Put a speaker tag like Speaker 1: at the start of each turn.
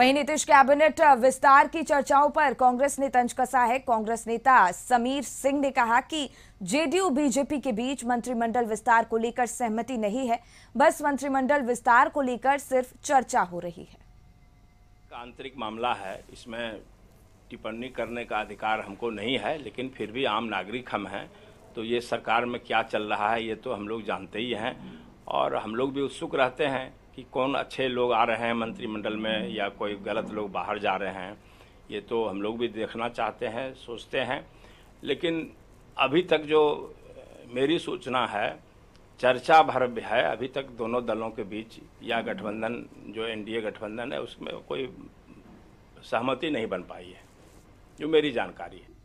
Speaker 1: वहीं नीतीश कैबिनेट विस्तार की चर्चाओं पर कांग्रेस ने तंज कसा है कांग्रेस नेता समीर सिंह ने कहा कि जेडीयू बीजेपी के बीच मंत्रिमंडल विस्तार को लेकर सहमति नहीं है बस मंत्रिमंडल विस्तार को लेकर सिर्फ चर्चा हो रही
Speaker 2: है आंतरिक मामला है इसमें टिप्पणी करने का अधिकार हमको नहीं है लेकिन फिर भी आम नागरिक हम हैं तो ये सरकार में क्या चल रहा है ये तो हम लोग जानते ही हैं और हम लोग भी उत्सुक रहते हैं कि कौन अच्छे लोग आ रहे हैं मंत्रिमंडल में या कोई गलत लोग बाहर जा रहे हैं ये तो हम लोग भी देखना चाहते हैं सोचते हैं लेकिन अभी तक जो मेरी सूचना है चर्चा भर है अभी तक दोनों दलों के बीच या गठबंधन जो एनडीए गठबंधन है उसमें कोई सहमति नहीं बन पाई है जो मेरी जानकारी है